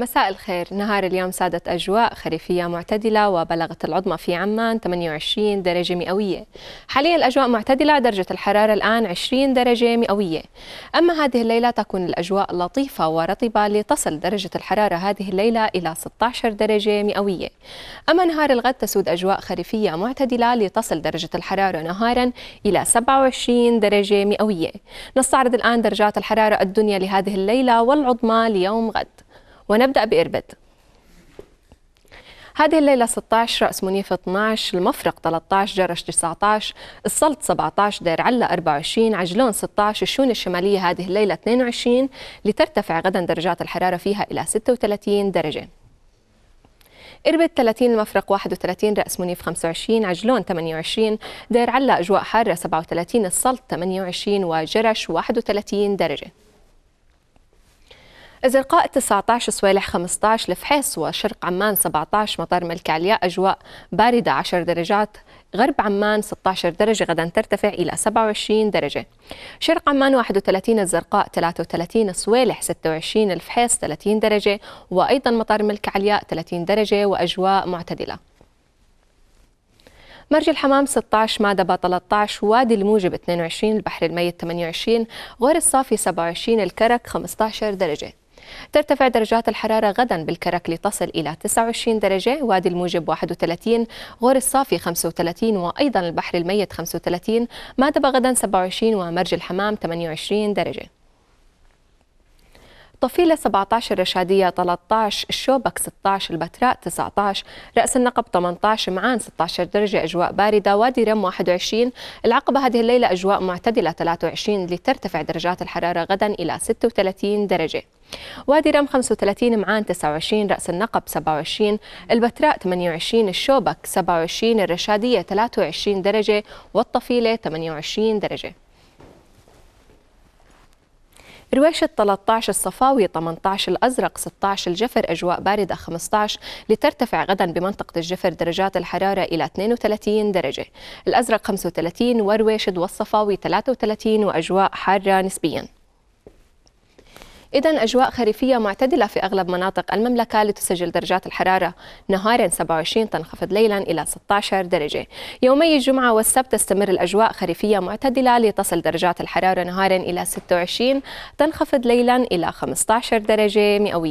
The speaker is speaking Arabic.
مساء الخير نهار اليوم سادت أجواء خريفية معتدلة وبلغت العظمى في عمان 28 درجة مئوية حاليا الأجواء معتدلة درجة الحرارة الآن 20 درجة مئوية أما هذه الليلة تكون الأجواء لطيفة ورطبة لتصل درجة الحرارة هذه الليلة إلى 16 درجة مئوية أما نهار الغد تسود أجواء خريفية معتدلة لتصل درجة الحرارة نهارا إلى 27 درجة مئوية نستعرض الآن درجات الحرارة الدنيا لهذه الليلة والعظمى ليوم غد ونبدأ بإربد هذه الليلة 16 رأس منيف 12 المفرق 13 جرش 19 السلط 17 دير علة 24 عجلون 16 الشون الشمالية هذه الليلة 22 لترتفع غدا درجات الحرارة فيها إلى 36 درجة إربد 30 المفرق 31 رأس منيف 25 عجلون 28 دير علة أجواء حارة 37 السلط 28 وجرش 31 درجة الزرقاء 19 صويلح 15 الفحيص وشرق عمان 17 مطار ملك علياء أجواء باردة 10 درجات غرب عمان 16 درجة غدا ترتفع إلى 27 درجة شرق عمان 31 الزرقاء 33 صويلح 26 الفحيص 30 درجة وأيضا مطار ملك علياء 30 درجة وأجواء معتدلة مرج الحمام 16 مادبة 13 وادي الموجب 22 البحر الميت 28 غور الصافي 27 الكرك 15 درجة ترتفع درجات الحرارة غدا بالكرك لتصل إلى 29 درجة وادي الموجب 31 غور الصافي 35 وأيضا البحر الميت 35 مادبة غدا 27 ومرج الحمام 28 درجة طفيلة 17 رشادية 13 الشوبك 16 البتراء 19 رأس النقب 18 معان 16 درجة أجواء باردة وادي رم 21 العقبة هذه الليلة أجواء معتدلة 23 لترتفع درجات الحرارة غدا إلى 36 درجة وادي رم 35 معان 29 رأس النقب 27 البتراء 28 الشوبك 27 الرشادية 23 درجة والطفيلة 28 درجة برويشة 13 الصفاوي 18 الأزرق 16 الجفر أجواء باردة 15 لترتفع غدا بمنطقة الجفر درجات الحرارة إلى 32 درجة الأزرق 35 ورويشد والصفاوي 33 وأجواء حارة نسبياً إذا أجواء خريفية معتدلة في أغلب مناطق المملكة لتسجل درجات الحرارة نهارا 27 تنخفض ليلا إلى 16 درجة يومي الجمعة والسبت تستمر الأجواء خريفية معتدلة لتصل درجات الحرارة نهارا إلى 26 تنخفض ليلا إلى 15 درجة مئوية